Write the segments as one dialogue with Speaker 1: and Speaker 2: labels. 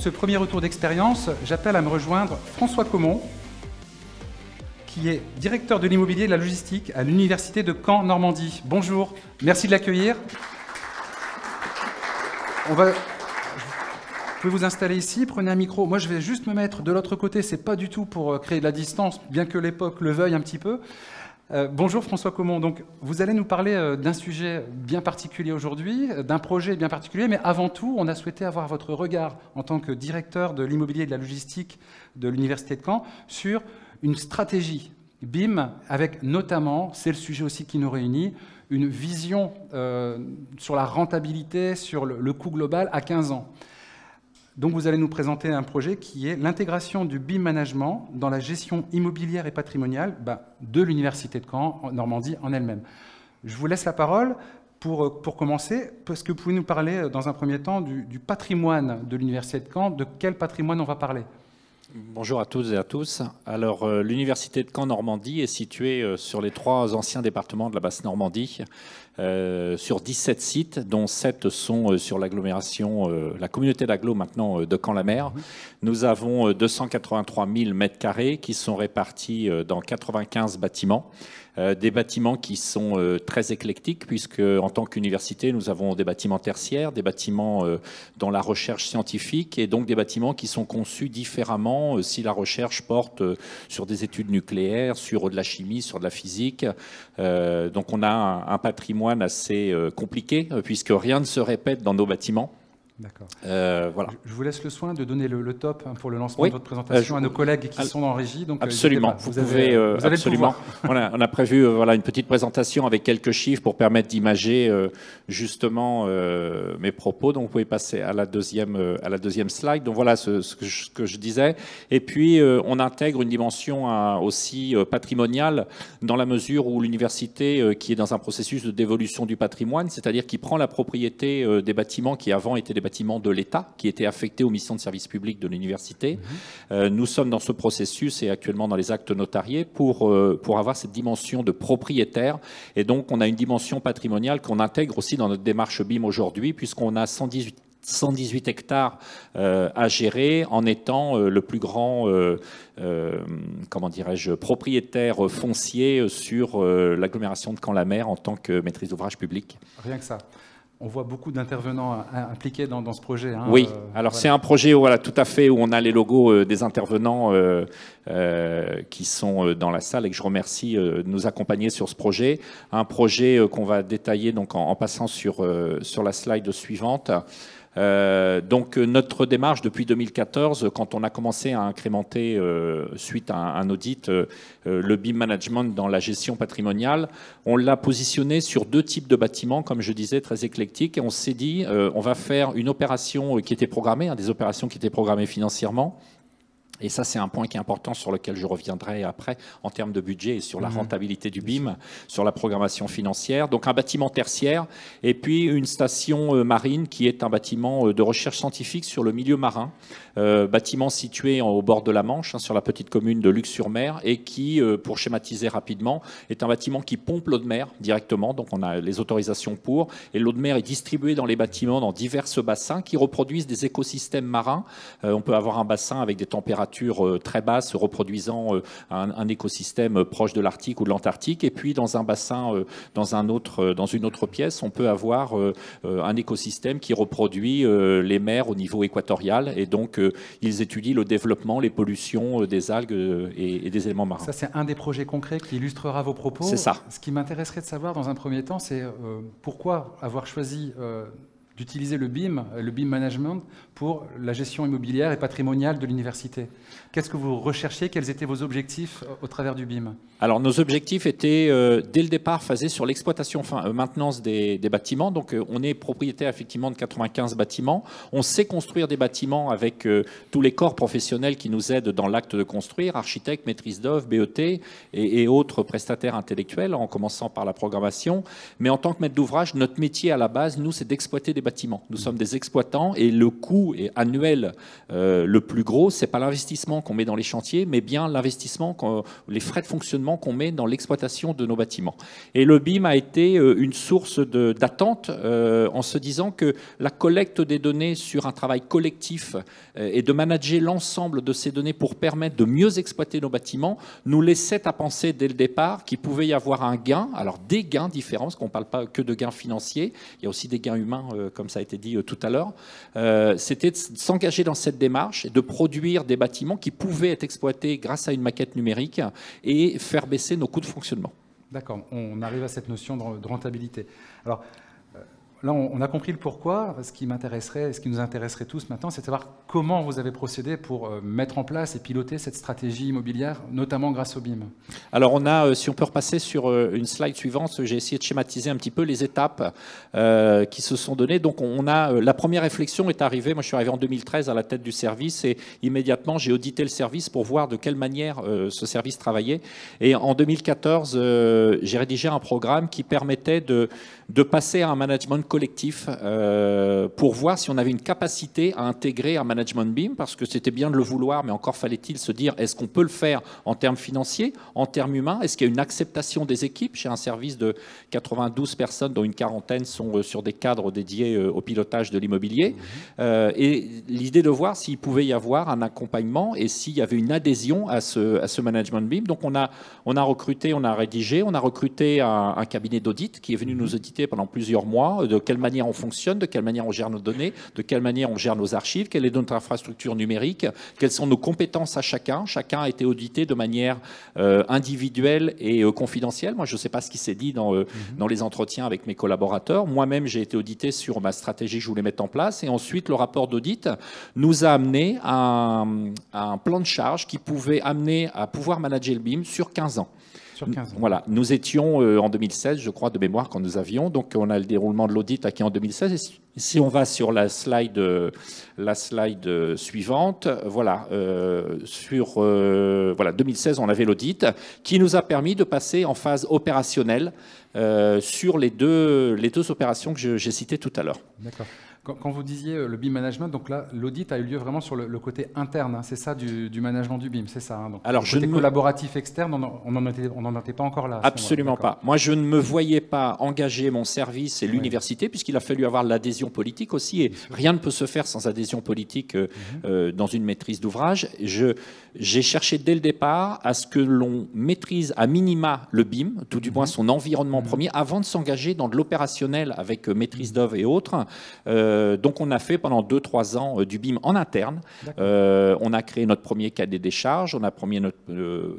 Speaker 1: ce premier retour d'expérience, j'appelle à me rejoindre François Comon, qui est directeur de l'immobilier et de la logistique à l'Université de Caen, Normandie. Bonjour, merci de l'accueillir. On va... Vous pouvez vous installer ici, prenez un micro. Moi, je vais juste me mettre de l'autre côté. C'est pas du tout pour euh, créer de la distance, bien que l'époque le veuille un petit peu. Euh, bonjour François Comon. Donc, vous allez nous parler euh, d'un sujet bien particulier aujourd'hui, euh, d'un projet bien particulier, mais avant tout, on a souhaité avoir votre regard en tant que directeur de l'immobilier et de la logistique de l'Université de Caen sur une stratégie BIM, avec notamment, c'est le sujet aussi qui nous réunit, une vision sur la rentabilité, sur le coût global à 15 ans. Donc vous allez nous présenter un projet qui est l'intégration du BIM management dans la gestion immobilière et patrimoniale bah, de l'Université de Caen, en Normandie, en elle-même. Je vous laisse la parole pour, euh, pour commencer. parce que vous pouvez nous parler euh, dans un premier temps du patrimoine de l'Université de Caen De quel patrimoine on va parler
Speaker 2: Bonjour à toutes et à tous. Alors, euh, l'université de Caen Normandie est située euh, sur les trois anciens départements de la basse Normandie, euh, sur 17 sites, dont 7 sont sur l'agglomération, la communauté d'agglo maintenant de Caen-la-Mer. Mhm. Nous avons 283 000 mètres carrés qui sont répartis dans 95 bâtiments. Euh, des bâtiments qui sont euh, très éclectiques, puisque en tant qu'université, nous avons des bâtiments tertiaires, des bâtiments euh, dans la recherche scientifique, et donc des bâtiments qui sont conçus différemment si la recherche porte sur des études nucléaires, sur de la chimie, sur de la physique. donc on a un, patrimoine assez compliqué, puisque rien ne se répète dans nos bâtiments. D'accord. Euh, voilà.
Speaker 1: Je vous laisse le soin de donner le, top hein, pour le lancement de votre présentation euh, à nos collègues qui sont en régie. Donc, euh, absolument. Vous, pouvez, avez, absolument.
Speaker 2: on, a, on, a, prévu voilà, une petite présentation avec quelques chiffres pour permettre d'imager justement mes propos. Donc vous pouvez passer à la deuxième, à la deuxième slide. Donc voilà ce, ce, que, je, disais. Et puis on intègre une dimension hein, aussi patrimoniale dans la mesure où l'université qui est dans un processus de dévolution du patrimoine, c'est-à-dire qui prend la propriété des bâtiments qui avant étaient des bâtiments de l'État qui était affecté aux missions de service public de l'université. Mhm. Euh, nous sommes dans ce processus et actuellement dans les actes notariés pour, euh, pour avoir cette dimension de propriétaire. Et donc, on a une dimension patrimoniale qu'on intègre aussi dans notre démarche BIM aujourd'hui, puisqu'on a 118 118 hectares euh, à gérer en étant le plus grand, comment dirais-je, propriétaire foncier sur l'agglomération de Caen-la-Mer en tant que maîtrise d'ouvrage public.
Speaker 1: Rien que ça on voit beaucoup d'intervenants impliqués dans, ce projet. Hein, oui, euh,
Speaker 2: alors c'est un projet voilà, tout à fait où on a les logos euh, des intervenants euh, qui sont dans la salle et que je remercie de nous accompagner sur ce projet. Un projet qu'on va détailler donc, en, passant sur, sur la slide suivante. Euh, donc euh, notre démarche depuis 2014, quand on a commencé à incrémenter, euh, suite à un, audit, le BIM management dans la gestion patrimoniale, on l'a positionné sur deux types de bâtiments, comme je disais, très éclectiques. Et on s'est dit, on va faire une opération qui était programmée, hein, des opérations qui étaient programmées financièrement, et ça, c'est un point qui est important sur lequel je reviendrai après en termes de budget et sur la mhm. rentabilité du BIM, sur la programmation financière. Donc un bâtiment tertiaire et puis une station euh, marine qui est un bâtiment euh, de recherche scientifique sur le milieu marin, euh, bâtiment situé au bord de la Manche, hein, sur la petite commune de Luc-sur-Mer et qui, pour schématiser rapidement, est un bâtiment qui pompe l'eau de mer directement. Donc on a les autorisations pour et l'eau de mer est distribuée dans les bâtiments dans divers bassins qui reproduisent des écosystèmes marins. on peut avoir un bassin avec des températures euh, très basse reproduisant euh, un, écosystème euh, proche de l'Arctique ou de l'Antarctique. Et puis dans un bassin, dans, un autre, dans une autre pièce, on peut avoir un écosystème qui reproduit les mers au niveau équatorial. Et donc ils étudient le développement, les pollutions des algues et, et des éléments marins. Ça, c'est un des projets concrets qui
Speaker 1: illustrera vos propos. C'est ça. Ce qui m'intéresserait de savoir dans un premier temps, c'est pourquoi avoir choisi d'utiliser le BIM, le BIM Management, pour la gestion immobilière et patrimoniale de l'université. Qu'est-ce que vous recherchiez Quels étaient vos objectifs euh, au travers du BIM
Speaker 2: Alors, nos objectifs étaient, euh, dès le départ, basés sur l'exploitation, enfin, euh, maintenance des, bâtiments. Donc, on est propriétaire, effectivement, de 95 bâtiments. On sait construire des bâtiments avec tous les corps professionnels qui nous aident dans l'acte de construire, architectes, maîtrise d'œuvre, BET et, et, autres prestataires intellectuels, en commençant par la programmation. Mais en tant que maître d'ouvrage, notre métier à la base, nous, c'est d'exploiter des bâtiments. Nous mmh. sommes des exploitants et le coût annuel le plus gros, c'est pas l'investissement qu'on met dans les chantiers, mais bien l'investissement, les frais de fonctionnement qu'on met dans l'exploitation de nos bâtiments. Et le BIM a été euh, une source d'attente euh, en se disant que la collecte des données sur un travail collectif euh, et de manager l'ensemble de ces données pour permettre de mieux exploiter nos bâtiments nous laissait à penser dès le départ qu'il pouvait y avoir un gain, alors des gains différents, parce qu'on ne parle pas que de gains financiers, il y a aussi des gains humains, comme ça a été dit tout à l'heure. C'était de s'engager dans cette démarche et de produire des bâtiments qui pouvaient être exploitées grâce à une maquette numérique et faire baisser nos coûts de fonctionnement.
Speaker 1: D'accord, on arrive à cette notion de rentabilité. Alors, là, on, a compris le pourquoi. Ce qui m'intéresserait, ce qui nous intéresserait tous maintenant, c'est de savoir comment vous avez procédé pour euh, mettre en place et piloter cette stratégie immobilière, notamment grâce au BIM.
Speaker 2: Alors, on a, euh, si on peut repasser sur euh, une slide suivante, j'ai essayé de schématiser un petit peu les étapes qui se sont données. Donc, on a la première réflexion est arrivée. Moi, je suis arrivé en 2013 à la tête du service et immédiatement, j'ai audité le service pour voir de quelle manière ce service travaillait. Et en 2014, j'ai rédigé un programme qui permettait de, de passer à un management collectif euh, pour voir si on avait une capacité à intégrer un management BIM, parce que c'était bien de le vouloir, mais encore fallait-il se dire est-ce qu'on peut le faire en termes financiers, en termes humains Est-ce qu'il y a une acceptation des équipes chez un service de 92 personnes, dont une quarantaine sont euh, sur des cadres dédiés euh, au pilotage de l'immobilier. Mmh. et l'idée de voir s'il pouvait y avoir un accompagnement et s'il y avait une adhésion à ce, à ce management BIM. Donc on a, on a recruté, on a rédigé, on a recruté un, un cabinet d'audit qui est venu mmh. nous auditer pendant plusieurs mois de de quelle manière on fonctionne, de quelle manière on gère nos données, de quelle manière on gère nos archives, quelle est notre infrastructure numérique, quelles sont nos compétences à chacun. Chacun a été audité de manière euh, individuelle et euh, confidentielle. Moi, je ne sais pas ce qui s'est dit dans, euh, mhm. dans les entretiens avec mes collaborateurs. Moi-même, j'ai été audité sur ma stratégie que je voulais mettre en place. Et ensuite, le rapport d'audit nous a amené à un, à un plan de charge qui pouvait amener à pouvoir manager le BIM sur 15 ans. Voilà, nous étions euh, en 2016, je crois, de mémoire, quand nous avions. Donc, on a le déroulement de l'audit acquis en 2016. Et si, on va sur la slide, euh, la slide euh, suivante, voilà, sur voilà, 2016, on avait l'audit qui nous a permis de passer en phase opérationnelle sur les deux, les deux opérations que j'ai citées tout à l'heure.
Speaker 1: D'accord. Quand, vous disiez euh, le BIM management, donc là, l'audit a eu lieu vraiment sur le, côté interne, hein. c'est ça, du, management du BIM, c'est ça. Hein, donc, Alors, le côté collaboratif externe, on n'en était, pas encore là. Absolument pas. Moi,
Speaker 2: je ne me voyais pas engager mon service et l'université, puisqu'il a fallu avoir l'adhésion politique aussi, et rien ne peut se faire sans adhésion politique euh, mhm. euh, dans une maîtrise d'ouvrage. J'ai cherché dès le départ à ce que l'on maîtrise à minima le BIM, tout du mhm. moins son environnement mhm. premier, avant de s'engager dans de l'opérationnel avec maîtrise d'œuvre et autres. Euh, donc on a fait pendant 2-3 ans euh, du BIM en interne. Euh, on a créé notre premier cadet des charges, on a premier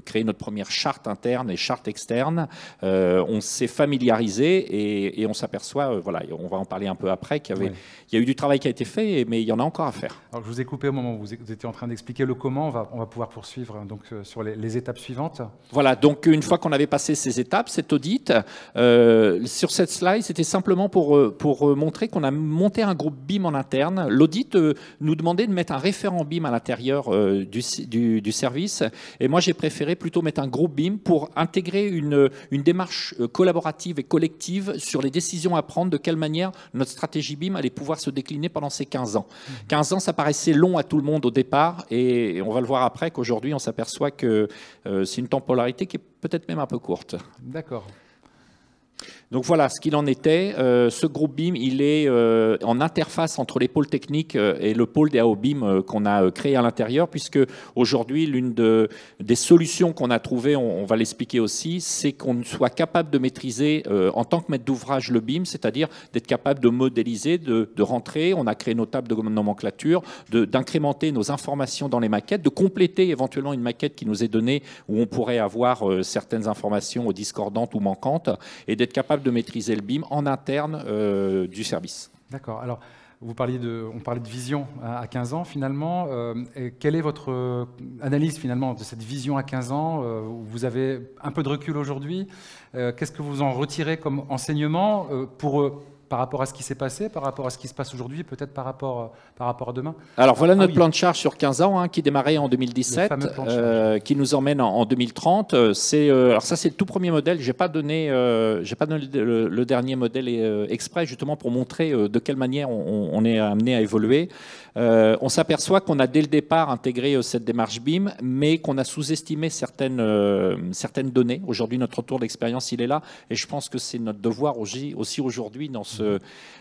Speaker 2: créé notre première charte interne et charte externe. on s'est familiarisé et, on s'aperçoit, voilà, on va en parler un peu après, qu'il y, avait, il a eu du travail qui a été fait, mais il y en a encore à faire.
Speaker 1: Alors je vous ai coupé au moment où vous étiez en train d'expliquer le comment, on va, pouvoir poursuivre hein, donc, sur les, les, étapes suivantes.
Speaker 2: Voilà, donc une fois qu'on avait passé ces étapes, cet audit, sur cette slide, c'était simplement pour, pour montrer qu'on a monté un groupe BIM en interne. L'audit euh, nous demandait de mettre un référent BIM à l'intérieur euh, du, du, service. Et moi, j'ai préféré plutôt mettre un groupe BIM pour intégrer une, une démarche euh, collaborative et collective sur les décisions à prendre, de quelle manière notre stratégie BIM allait pouvoir se décliner pendant ces 15 ans. 15 mmh. ans, ça paraissait long à tout le monde au départ, et on va le voir après qu'aujourd'hui, on s'aperçoit que c'est une temporalité qui est peut-être même un peu courte. D'accord. Donc voilà ce qu'il en était. Euh, ce groupe BIM, il est euh, en interface entre les pôles techniques euh, et le pôle des AOBIM BIM qu'on a créé à l'intérieur, puisque aujourd'hui, l'une des solutions qu'on a trouvées, on, va l'expliquer aussi, c'est qu'on soit capable de maîtriser en tant que maître d'ouvrage le BIM, c'est-à-dire d'être capable de modéliser, de, de, rentrer. On a créé nos tables de nomenclature, d'incrémenter nos informations dans les maquettes, de compléter éventuellement une maquette qui nous est donnée où on pourrait avoir certaines informations discordantes ou manquantes, et d'être capable de maîtriser le BIM en interne euh, du service.
Speaker 1: D'accord. Alors, vous parliez de, on parlait de vision à 15 ans finalement. Euh, quelle est votre analyse finalement de cette vision à 15 ans euh, Vous avez un peu de recul aujourd'hui. Qu'est-ce que vous en retirez comme enseignement pour par rapport à ce qui s'est passé, par rapport à ce qui se passe aujourd'hui, peut-être par rapport, euh, par rapport à demain
Speaker 2: Alors voilà ah notre plan de charge sur 15 ans hein, qui démarrait en 2017, euh, qui nous emmène en, 2030. Euh, c'est alors ça c'est le tout premier modèle. J'ai pas donné, j'ai pas donné le, dernier modèle exprès justement pour montrer de quelle manière on, est amené à évoluer. on s'aperçoit qu'on a dès le départ intégré cette démarche BIM, mais qu'on a sous-estimé certaines certaines données. Aujourd'hui notre retour d'expérience il est là, et je pense que c'est notre devoir aussi aujourd'hui dans ce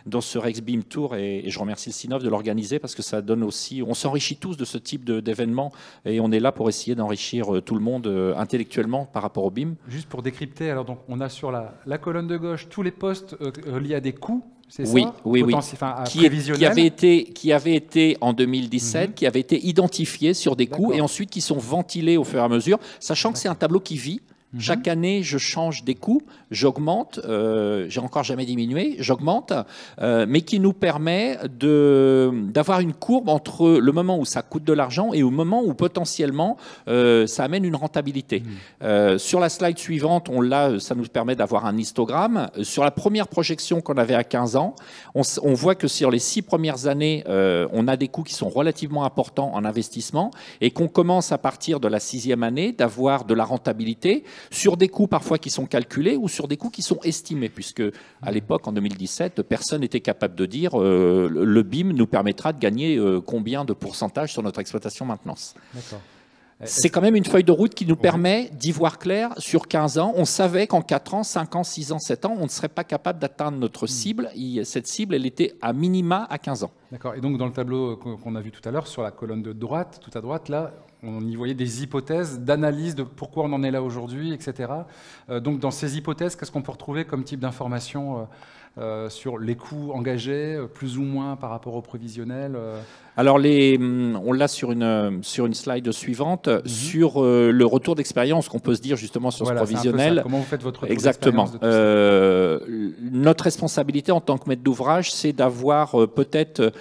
Speaker 2: dans ce Rex Tour et, je remercie le Sinov de l'organiser parce que ça donne aussi, on s'enrichit tous de ce type d'événement et on est là pour essayer d'enrichir euh, tout le monde euh, intellectuellement par rapport au BIM. Juste pour décrypter,
Speaker 1: alors donc on a sur la, la colonne de gauche tous les postes euh, liés à des coûts c'est ça oui, oui. qui, avaient avait
Speaker 2: été, qui avait été en 2017, mhm. qui avait été identifié sur des coûts et ensuite qui sont ventilés au fur et à mesure, sachant que c'est un tableau qui vit. Mhm. Chaque année, je change des coûts, j'augmente, euh, j'ai encore jamais diminué, j'augmente, euh, mais qui nous permet d'avoir une courbe entre le moment où ça coûte de l'argent et au moment où potentiellement euh, ça amène une rentabilité. Mhm. sur la slide suivante, on l'a, ça nous permet d'avoir un histogramme. Sur la première projection qu'on avait à 15 ans, on, on, voit que sur les six premières années, on a des coûts qui sont relativement importants en investissement et qu'on commence à partir de la sixième année d'avoir de la rentabilité sur des coûts parfois qui sont calculés ou sur des coûts qui sont estimés, puisque à l'époque, en 2017, personne n'était capable de dire euh, le BIM nous permettra de gagner euh, combien de pourcentage sur notre exploitation maintenance. C'est quand même une feuille de route qui nous permet d'y voir clair sur 15 ans. On savait qu'en 4 ans, 5 ans, 6 ans, 7 ans, on ne serait pas capable d'atteindre notre hmm. cible. Cette cible, elle était à minima à 15 ans.
Speaker 1: D'accord. Et donc, dans le tableau qu'on a vu tout à l'heure, sur la colonne de droite, tout à droite, là, on y voyait des hypothèses d'analyse de pourquoi on en est là aujourd'hui, etc. Euh, donc dans ces hypothèses, qu'est-ce qu'on peut retrouver comme type d'information euh, euh, sur les coûts engagés, plus ou moins par rapport au provisionnel
Speaker 2: Alors, hmm, on l'a sur une, sur une slide suivante, mhm. sur le retour d'expérience qu'on peut se dire justement sur ce provisionnel. Comment vous faites votre retour Exactement. notre responsabilité en tant que maître d'ouvrage, c'est d'avoir peut-être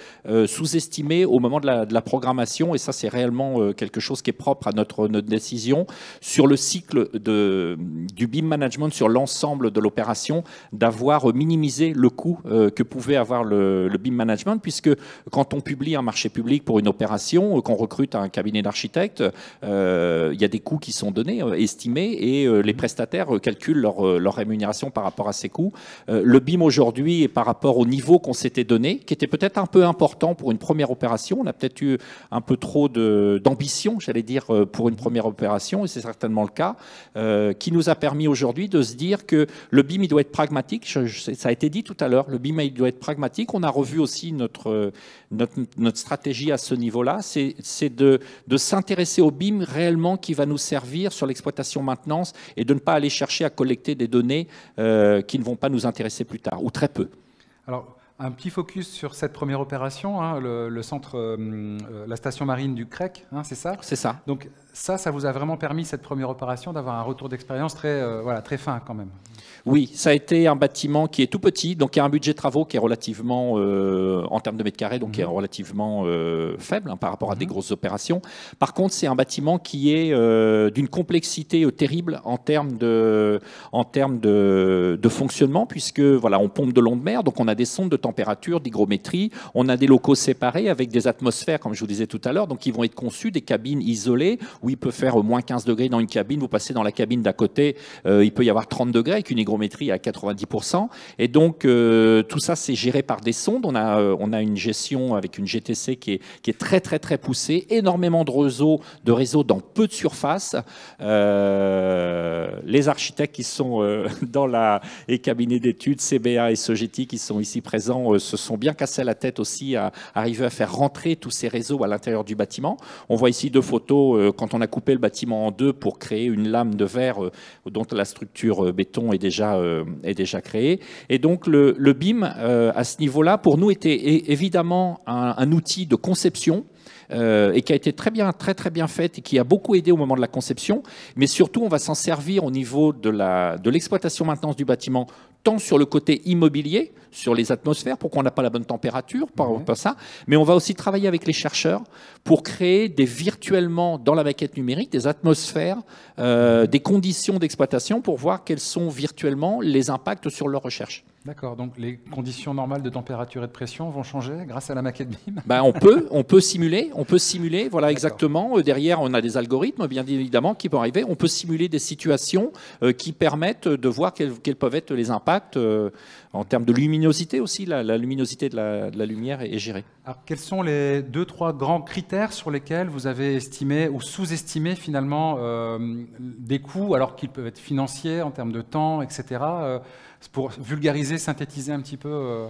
Speaker 2: sous-estimé au moment de la, programmation, et ça c'est réellement quelque chose chose qui est propre à notre, décision, sur le cycle de, du BIM management, sur l'ensemble de l'opération, d'avoir minimisé le coût euh, que pouvait avoir le, BIM management, puisque quand on publie un marché public pour une opération, euh, qu'on recrute un cabinet d'architectes, euh, il y a des coûts qui sont donnés, estimés, et les prestataires calculent leur, leur rémunération par rapport à ces coûts. le BIM aujourd'hui est par rapport au niveau qu'on s'était donné, qui était peut-être un peu important pour une première opération. On a peut-être eu un peu trop d'ambition, j'allais dire, euh, pour une première opération, et c'est certainement le cas, euh, qui nous a permis aujourd'hui de se dire que le BIM, il doit être pragmatique. ça a été dit tout à l'heure, le BIM, il doit être pragmatique. On a revu aussi notre, euh, notre, stratégie à ce niveau-là. C'est de, de s'intéresser au BIM réellement qui va nous servir sur l'exploitation maintenance et de ne pas aller chercher à collecter des données qui ne vont pas nous intéresser plus tard, ou très peu.
Speaker 1: Alors, un petit focus sur cette première opération, hein, le, centre, euh, euh, la station marine du CREC, hein, c'est ça C'est ça. Donc ça, ça vous a vraiment permis, cette première opération, d'avoir un retour d'expérience très, euh, voilà, très fin
Speaker 2: quand même. Oui, ça a été un bâtiment qui est tout petit, donc il y a un budget de travaux qui est relativement, euh, en termes de mètres carrés, donc qui est mhm. relativement euh, faible hein, par rapport à des mhm. grosses opérations. Par contre, c'est un bâtiment qui est d'une complexité terrible en termes de, en termes de, fonctionnement, puisque voilà, on pompe de l'onde de mer, donc on a des sondes de température, d'hygrométrie, on a des locaux séparés avec des atmosphères, comme je vous disais tout à l'heure, donc qui vont être conçus, des cabines isolées où il peut faire au moins 15 degrés dans une cabine. Vous passez dans la cabine d'à côté, euh, il peut y avoir 30 degrés avec une hygrométrie à 90%. Et donc, euh, tout ça, c'est géré par des sondes. On a, euh, on a une gestion avec une GTC qui est, très, très, très poussée. Énormément de réseaux, de réseaux dans peu de surface. les architectes qui sont dans la cabinets cabinet d'études, CBA et Sogeti, qui sont ici présents, se sont bien cassés la tête aussi à arriver à faire rentrer tous ces réseaux à l'intérieur du bâtiment. On voit ici deux photos quand on a coupé le bâtiment en deux pour créer une lame de verre euh, dont la structure euh, béton est déjà, euh, est déjà créée. Et donc le, BIM, à ce niveau-là, pour nous, était évidemment un, outil de conception. et qui a été très bien, très très bien faite et qui a beaucoup aidé au moment de la conception. Mais surtout, on va s'en servir au niveau de l'exploitation de maintenance du bâtiment, tant sur le côté immobilier, sur les atmosphères, pourquoi on n'a pas la bonne température, par, ça. Mais on va aussi travailler avec les chercheurs pour créer des virtuellement dans la maquette numérique des atmosphères, euh, des conditions d'exploitation pour voir quels sont virtuellement les impacts sur leur recherche. D'accord, donc les
Speaker 1: conditions normales de température et de pression vont changer grâce à la maquette BIM ben On peut,
Speaker 2: on peut simuler, on peut simuler, voilà exactement. Euh, derrière, on a des algorithmes, bien évidemment, qui peuvent arriver. On peut simuler des situations euh, qui permettent de voir quels, peuvent être les impacts en termes de luminosité luminosité aussi, la, luminosité de la, lumière est, gérée.
Speaker 1: Alors, quels sont les deux, trois grands critères sur lesquels vous avez estimé ou sous-estimé finalement euh, des coûts, alors qu'ils peuvent être financiers en termes de temps, etc., euh, pour vulgariser, synthétiser un petit peu euh,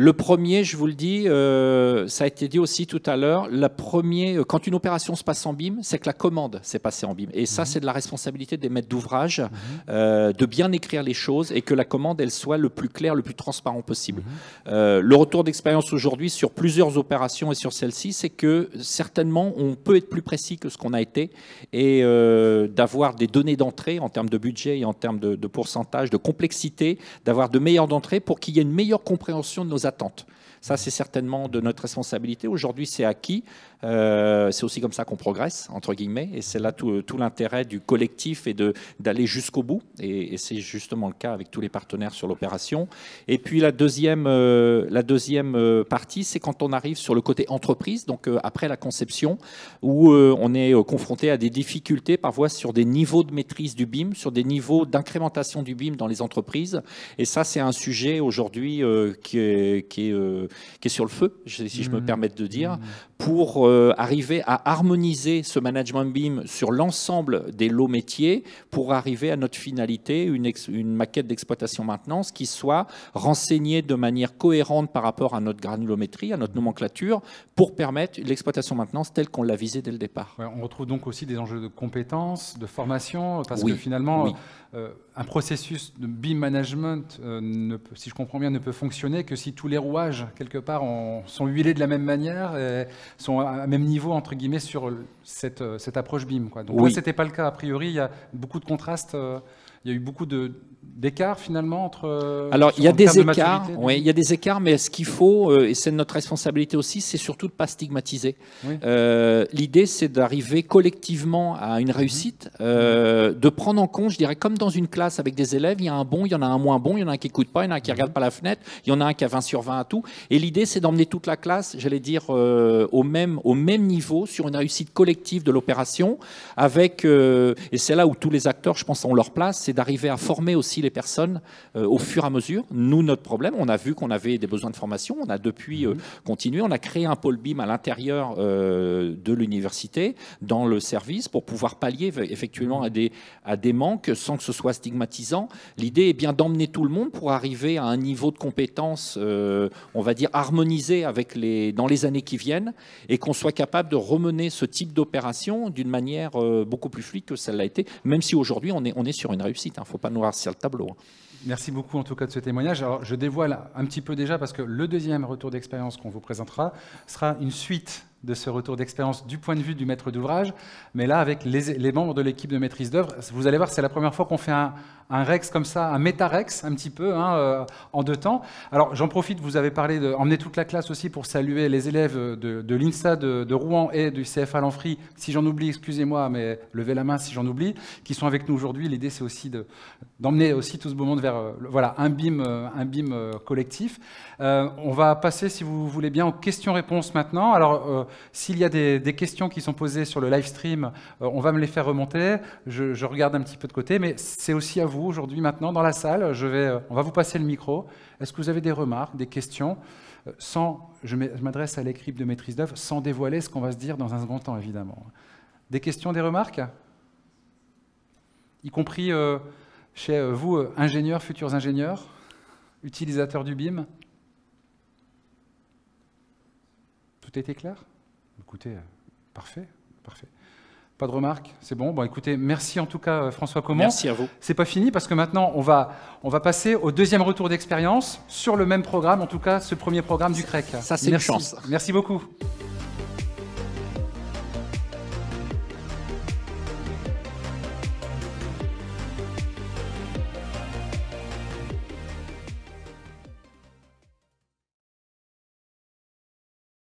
Speaker 2: le premier, je vous le dis, euh, ça a été dit aussi tout à l'heure, la premier, euh, quand une opération se passe en BIM, c'est que la commande s'est passée en BIM. Et ça, mhm. c'est de la responsabilité des maîtres d'ouvrage, mhm. euh, de bien écrire les choses et que la commande, elle soit le plus claire, le plus transparent possible. Mhm. le retour d'expérience aujourd'hui sur plusieurs opérations et sur celle-ci, c'est que certainement, on peut être plus précis que ce qu'on a été et d'avoir des données d'entrée en termes de budget et en termes de, pourcentage, de complexité, d'avoir de meilleures d'entrée pour qu'il y ait une meilleure compréhension de nos ça, mmh. c'est certainement de notre responsabilité. Aujourd'hui, c'est acquis. Euh, c'est aussi comme ça qu'on progresse, entre guillemets, et c'est là tout, l'intérêt du collectif et d'aller jusqu'au bout, et, c'est justement le cas avec tous les partenaires sur l'opération. Et puis la deuxième, euh, la deuxième euh, partie, c'est quand on arrive sur le côté entreprise, donc après la conception, où on est confronté à des difficultés parfois sur des niveaux de maîtrise du BIM, sur des niveaux d'incrémentation du BIM dans les entreprises, et ça c'est un sujet aujourd'hui qui est, qui, est, sur le feu, si je me mmh. permets de dire. Mmh pour euh, arriver à harmoniser ce management BIM sur l'ensemble des lots métiers pour arriver à notre finalité, une, une maquette d'exploitation maintenance qui soit renseignée de manière cohérente par rapport à notre granulométrie, à notre nomenclature, pour permettre l'exploitation maintenance telle qu'on l'a visée dès le départ.
Speaker 1: on retrouve donc aussi des enjeux de compétences, de formation, parce que finalement, euh, euh, un processus de BIM management, ne si je comprends bien, ne peut fonctionner que si tous les rouages, quelque part, sont huilés de la même manière sont à même niveau, entre guillemets, sur euh, euh, cette, approche BIM. Quoi. Donc oui. ce pas le cas. A priori, il y a beaucoup de contrastes, euh, il y a eu beaucoup de, d'écart finalement entre. Euh, Alors il y a des écarts, oui, il
Speaker 2: y a des écarts, mais ce qu'il faut, euh, et c'est notre responsabilité aussi, c'est surtout de ne pas stigmatiser. Euh, l'idée, c'est d'arriver collectivement à une réussite, mhm. de prendre en compte, je dirais, comme dans une classe avec des élèves, il y a un bon, il y en a un moins bon, il y en a un qui écoute pas, il y en a un qui mhm. regarde pas la fenêtre, il y en a un qui a 20 sur 20 à tout. Et l'idée, c'est d'emmener toute la classe, j'allais dire, au même au même niveau sur une réussite collective de l'opération, avec et c'est là où tous les acteurs, je pense, ont leur place, c'est d'arriver à former aussi si les personnes euh, au fur et à mesure. Nous, notre problème, on a vu qu'on avait des besoins de formation, on a depuis euh, mhm. continué, on a créé un pôle BIM à l'intérieur euh, de l'université, dans le service, pour pouvoir pallier effectivement à mhm. des, à des manques sans que ce soit stigmatisant. L'idée est bien d'emmener tout le monde pour arriver à un niveau de compétence, on va dire, harmonisé avec les, dans les années qui viennent, et qu'on soit capable de remener ce type d'opération d'une manière beaucoup plus fluide que celle-là a été, même si aujourd'hui on est, on est sur une réussite. Il hein. ne faut pas noircir tableau. Hein.
Speaker 1: Merci beaucoup en tout cas de ce témoignage. Alors je dévoile un petit peu déjà parce que le deuxième retour d'expérience qu'on vous présentera sera une suite de ce retour d'expérience du point de vue du maître d'ouvrage, mais là, avec les, membres de l'équipe de maîtrise d'œuvre, vous allez voir, c'est la première fois qu'on fait un, Rex comme ça, un méta-Rex, un petit peu, hein, euh, en deux temps. Alors, j'en profite, vous avez parlé d'emmener toute la classe aussi pour saluer les élèves de, l'INSA de, Rouen et du CFA Lanfry, si j'en oublie, excusez-moi, mais levez la main si j'en oublie, qui sont avec nous aujourd'hui. L'idée, c'est aussi d'emmener aussi tout ce beau monde vers euh, voilà, un BIM, euh, un BIM collectif. on va passer, si vous voulez bien, aux questions-réponses maintenant. Alors, s'il y a des, questions qui sont posées sur le live stream, euh, on va me les faire remonter. Je, regarde un petit peu de côté, mais c'est aussi à vous aujourd'hui, maintenant, dans la salle. Je vais, euh, on va vous passer le micro. Est-ce que vous avez des remarques, des questions euh, sans, je m'adresse à l'équipe de maîtrise d'œuvre, sans dévoiler ce qu'on va se dire dans un second temps, évidemment. Des questions, des remarques Y compris chez vous, ingénieurs, futurs ingénieurs, utilisateurs du BIM Tout était clair Écoutez, euh, parfait, parfait. Pas de remarques C'est bon Bon, écoutez, merci en tout cas euh, François Comment. Merci à vous. C'est pas fini parce que maintenant on va, on va passer au deuxième retour d'expérience sur le même programme, en tout cas ce premier programme du CREC. Ça, c'est une chance. Merci beaucoup.